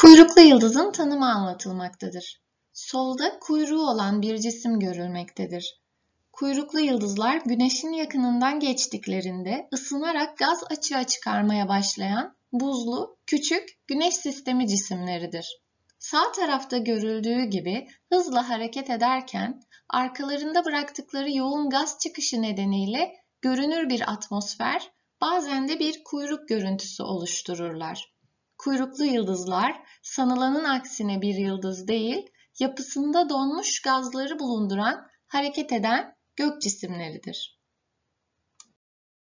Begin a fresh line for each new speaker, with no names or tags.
Kuyruklu yıldızın tanımı anlatılmaktadır. Solda kuyruğu olan bir cisim görülmektedir. Kuyruklu yıldızlar güneşin yakınından geçtiklerinde ısınarak gaz açığa çıkarmaya başlayan buzlu, küçük güneş sistemi cisimleridir. Sağ tarafta görüldüğü gibi hızla hareket ederken arkalarında bıraktıkları yoğun gaz çıkışı nedeniyle görünür bir atmosfer, bazen de bir kuyruk görüntüsü oluştururlar. Kuyruklu yıldızlar sanılanın aksine bir yıldız değil, yapısında donmuş gazları bulunduran hareket eden gök cisimleridir.